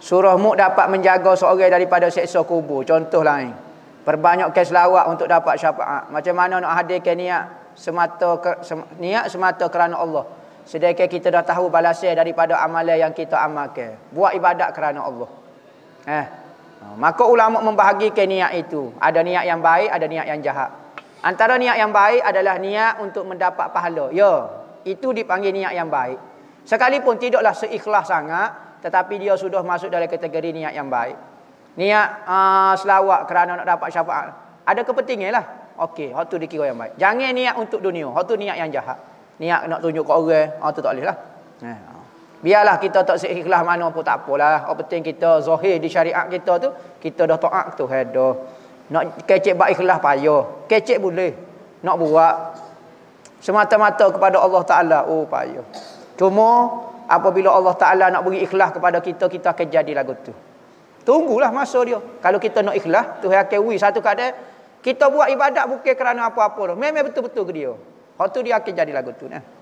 Suruh muk dapat menjaga seorang daripada seksa kubur. Contoh lain. Perbanyak kes lawak untuk dapat syafaat. Macam mana nak hadirkan niat semata, sem, niat semata kerana Allah. Sedangkan kita dah tahu balasnya daripada amalan yang kita amalkan. Buat ibadat kerana Allah. Eh. Ha, maka ulama membahagikan niat itu. Ada niat yang baik, ada niat yang jahat. Antara niat yang baik adalah niat untuk mendapat pahala. Ya, itu dipanggil niat yang baik. Sekalipun tidaklah seikhlas sangat, tetapi dia sudah masuk dalam kategori niat yang baik. Niat uh, ah, selawat kerana nak dapat syafaat. Ada kepentingannya. Lah. Okey, hak tu dikira yang baik. Jangan niat untuk dunia. Hak tu niat yang jahat. Niat nak tunjuk ke orang, hak ah, tu tak boleh lah. Eh, ah. Biarlah kita tak seikhlas mana pun tak apalah. Apa penting kita zahir di syariat kita tu, kita dah taat tu hada. Eh, nak kecek baik ikhlas payah. Kecek boleh. Nak buat semata-mata kepada Allah Taala, oh payah. Cuma apabila Allah Ta'ala nak beri ikhlas kepada kita, kita akan jadi lagu tu. Tunggulah masa dia. Kalau kita nak ikhlas, tu akan wui. Satu kata, kita buat ibadat bukan kerana apa-apa. Memang betul-betul ke dia. Waktu dia akan jadi lagu tu. Nah.